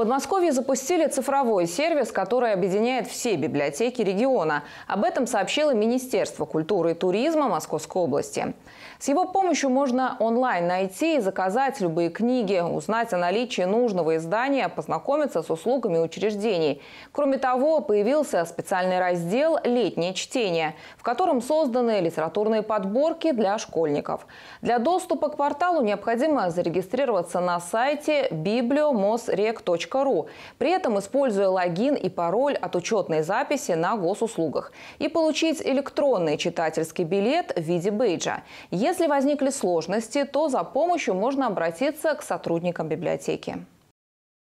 Подмосковье запустили цифровой сервис, который объединяет все библиотеки региона. Об этом сообщило Министерство культуры и туризма Московской области. С его помощью можно онлайн найти и заказать любые книги, узнать о наличии нужного издания, познакомиться с услугами учреждений. Кроме того, появился специальный раздел «Летнее чтение», в котором созданы литературные подборки для школьников. Для доступа к порталу необходимо зарегистрироваться на сайте bibliomosrec.com gov.ru, при этом используя логин и пароль от учетной записи на госуслугах, и получить электронный читательский билет в виде бейджа. Если возникли сложности, то за помощью можно обратиться к сотрудникам библиотеки.